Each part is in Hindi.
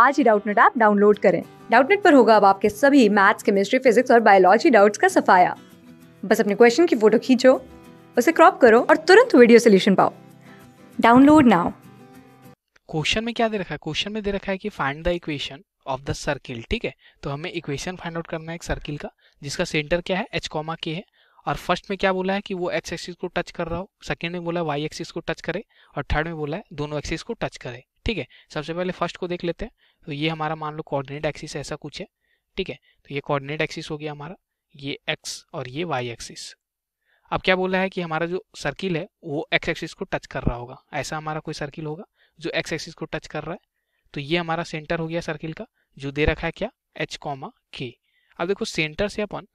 आज ही डाउटनेट ऐप डाउनलोड करें डाउटनेट पर होगा अब आपके सभी मैथ्स केमिस्ट्री फिजिक्स और बायोलॉजी डाउट्स का सफाया बस अपने क्वेश्चन की फोटो खींचो उसे क्रॉप करो और तुरंत वीडियो सोल्यूशन पाओ डाउनलोड नाउ क्वेश्चन में क्या दे रखा है क्वेश्चन में दे रखा है कि find the equation of the circle ठीक है तो हमें इक्वेशन फाइंड आउट करना है एक सर्किल का जिसका सेंटर क्या है एच कॉमा के है और फर्स्ट में क्या बोला है कि वो एक्स एक्सिस को टच कर रहा हो सेकेंड में बोला है वाई एक्सिस को टच करे और थर्ड में बोला है दोनों एक्सिस को टच करे ठीक है सबसे पहले फर्स्ट को देख लेते हैं तो ये हमारा मान लो कोऑर्डिनेट एक्सिस ऐसा कुछ है ठीक है तो ये कोऑर्डिनेट एक्सिस हो गया हमारा ये एक्स और ये वाई एक्सिस अब क्या बोला है कि हमारा जो सर्किल है वो एक्स एक्सिस को टच कर रहा होगा ऐसा हमारा कोई सर्किल होगा जो एक्स एक्सिस को टच कर रहा है तो ये हमारा सेंटर हो गया सर्किल का जो दे रखा है क्या एच कॉमा के अब देखो सेंटर से अपन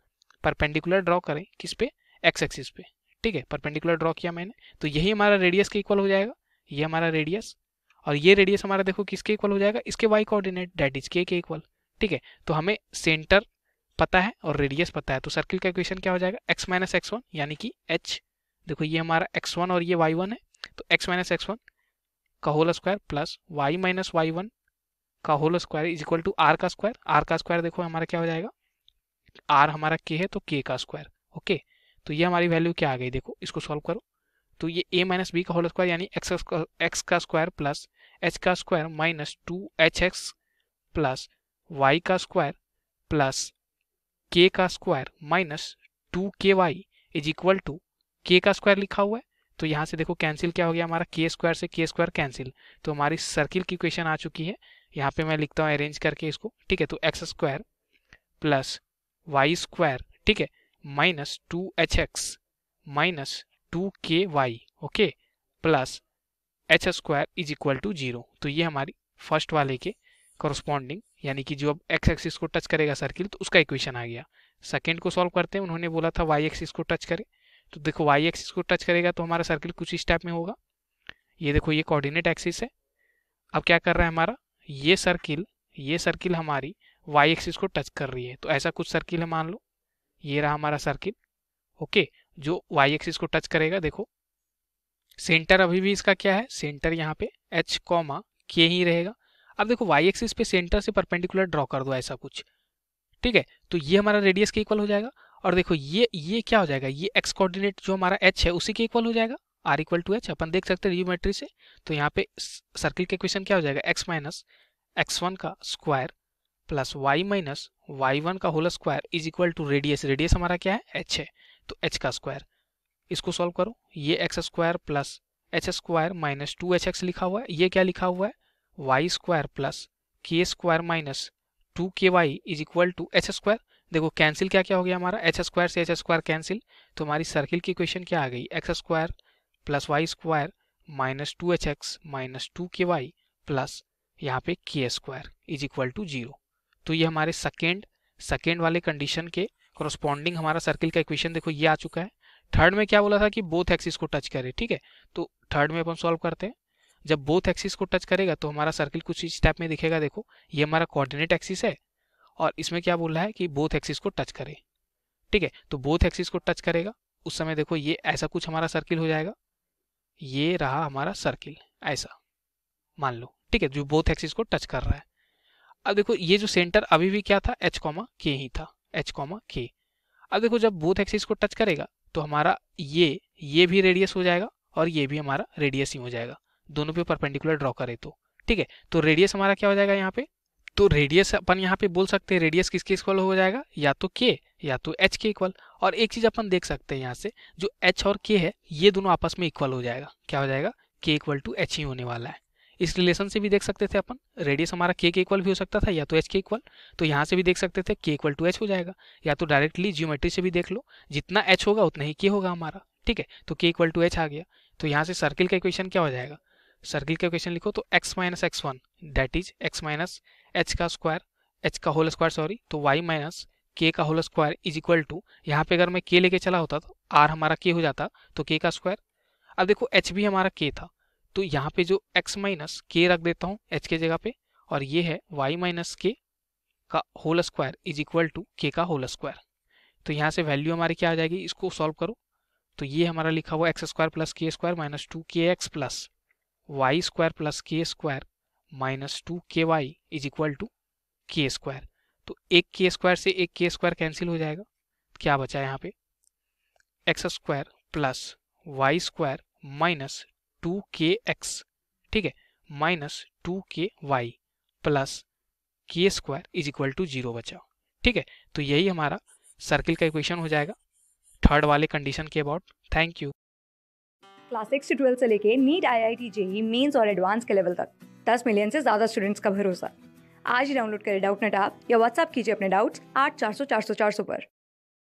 परपेंडिकुलर ड्रॉ करें किस पे एक्स एक्सिस पे ठीक है परपेंडिकुलर ड्रॉ किया मैंने तो यही हमारा रेडियस के इक्वल हो जाएगा ये हमारा रेडियस और ये रेडियस हमारा देखो किसके इक्वल हो जाएगा इसके वाई कोऑर्डिनेट डेट इज के के इक्वल ठीक है तो हमें सेंटर पता है और रेडियस पता है तो सर्किल का इक्वेशन क्या हो जाएगा एक्स माइनस एक्स वन यानी कि एच देखो ये हमारा एक्स वन और ये वाई वन है तो एक्स माइनस एक्स वन का whole square plus y minus y one का whole square is equal to r का स्क्वायर आर का स्क्वायर देखो हमारा क्या हो जाएगा आर हमारा के है तो के का स्क्वायर ओके तो ये हमारी वैल्यू क्या आ गई देखो इसको सॉल्व करो तो ये ए माइनस बी का होल स्क्वायर यानी एक्स एक्स का स्क्वायर प्लस एच का square minus two h x plus y का स्क्वायर प्लस के का square minus two k y is equal to k का स्क्वायर लिखा हुआ है तो यहाँ से देखो कैंसिल क्या हो गया हमारा के स्क्वायर से के स्क्वायर कैंसिल तो हमारी सर्किल की क्वेश्चन आ चुकी है यहाँ पे मैं लिखता हूँ अरेंज करके इसको ठीक है तो x square plus y square ठीक है minus two h x minus two k y okay plus h square is equal to zero तो ये हमारी फर्स्ट वाले के कॉरस्पॉन्डिंग यानी कि जो अब एक्स एक्सिस को टच करेगा सर्किल तो उसका इक्वेशन आ गया सेकेंड को सॉल्व करते हैं उन्होंने बोला था वाई एक्सिस को टच करें तो देखो वाई एक्सिस को टच करेगा तो हमारा सर्किल कुछ इस टाइप में होगा ये देखो ये कोऑर्डिनेट एक्सिस है अब क्या कर रहा है हमारा ये सर्किल ये सर्किल हमारी वाई एक्सिस को टच कर रही है तो ऐसा कुछ सर्किल है मान लो ये रहा हमारा सर्किल ओके जो वाई एक्सिस को टच करेगा देखो सेंटर अभी भी इसका क्या है सेंटर यहाँ पे एच कॉमा के ही रहेगा अब देखो वाई एक्सिस पे सेंटर से परपेंडिकुलर ड्रॉ कर दो ऐसा कुछ ठीक है तो ये हमारा रेडियस के इक्वल हो जाएगा और देखो ये ये क्या हो जाएगा ये एक्स कोऑर्डिनेट जो हमारा एच है उसी के इक्वल हो जाएगा आर इक्वल टू एच अपन देख सकते हैं रियोमेट्री से तो यहाँ पे सर्किल का क्वेश्चन क्या हो जाएगा एक्स माइनस एक्स वन का square plus y minus y one का whole square is equal to radius radius हमारा क्या है एच है तो एच का स्क्वायर इसको सॉल्व करो ये x square plus h square minus two h x लिखा हुआ है ये क्या लिखा हुआ है y square plus k square minus two k y is equal to h square देखो कैंसिल क्या क्या हो गया हमारा एच स्क्वायर से एच स्क्वायर कैंसिल तो हमारी सर्किल की क्वेश्चन क्या आ गई x square plus y square minus two h x minus two k y plus यहाँ पे k square is equal to zero तो ये हमारे सेकेंड सेकेंड वाले कंडीशन के करस्पॉन्डिंग हमारा सर्किल का इक्वेशन देखो ये आ चुका है थर्ड में क्या बोला था कि बोथ एक्सिस को टच करे ठीक है तो थर्ड में अपन सॉल्व करते हैं जब बोथ एक्सिस को टच करेगा तो हमारा सर्किल कुछ इस टाइप में दिखेगा देखो ये हमारा कोऑर्डिनेट एक्सिस है और इसमें क्या बोल रहा है कि बोथ एक्सिस को टच करे ठीक है तो बोथ एक्सिस को टच करेगा उस समय देखो ये ऐसा कुछ हमारा सर्किल हो जाएगा ये रहा हमारा सर्किल ऐसा मान लो ठीक है जो बोथ एक्सिस को टच कर रहा है अब देखो ये जो सेंटर अभी भी क्या था एच कॉमा के ही था एच कॉमा के अब देखो जब बोथ एक्सिस को टच करेगा तो हमारा ये ये भी रेडियस हो जाएगा और ये भी हमारा रेडियस ही हो जाएगा दोनों पे परपेंडिकुलर ड्रॉ करें तो ठीक है तो रेडियस हमारा क्या हो जाएगा यहाँ पे तो रेडियस अपन यहाँ पे बोल सकते हैं रेडियस किसके इक्वल हो जाएगा या तो के या तो एच के इक्वल और एक चीज अपन देख सकते हैं यहाँ से जो एच और के है ये दोनों आपस में इक्वल हो जाएगा क्या हो जाएगा के इक्वल टू एच ही होने वाला है इस रिलेशन से भी देख सकते थे अपन रेडियस हमारा के के इक्वल भी हो सकता था या तो एच के इक्वल तो यहाँ से भी देख सकते थे के इक्वल टू एच हो जाएगा या तो डायरेक्टली जियोमेट्री से भी देख लो जितना एच होगा उतना ही के होगा हमारा ठीक है तो के इक्वल टू एच आ गया तो यहाँ से सर्किल का इक्वेशन क्या हो जाएगा सर्किल का इक्वेशन लिखो तो x minus x one that is x minus h का स्क्वायर एच का होल स्क्वायर सॉरी तो वाई माइनस के का whole square is equal to यहाँ पे अगर मैं के लेके चला होता तो आर हमारा के हो जाता तो के का स्क्वायर अब देखो एच भी हमारा के था तो यहाँ पे जो x माइनस के रख देता हूँ एच के जगह पे और ये है y माइनस के का whole square is equal to k का होल स्क्वायर तो यहाँ से वैल्यू हमारी क्या आ जाएगी इसको सॉल्व करो तो ये हमारा लिखा हुआ x square plus k square minus two k x plus y square plus k square minus two k y is equal to k square तो एक के स्क्वायर से एक के स्क्वायर कैंसिल हो जाएगा तो क्या बचा यहाँ पे x square plus y square minus two k x ठीक है minus two k y plus k square is equal to zero बचा ठीक है तो यही हमारा सर्किल का इक्वेशन हो जाएगा थर्ड वाले कंडीशन के about thank you class six से ट्वेल्थ से लेके NEET I I T JEE Mains और एडवांस के लेवल तक दस मिलियन से ज़्यादा स्टूडेंट्स का भरोसा आज ही डाउनलोड करें डाउट नेट आप या व्हाट्सअप कीजिए अपने डाउट्स आठ चार सौ चार सौ चार सौ पर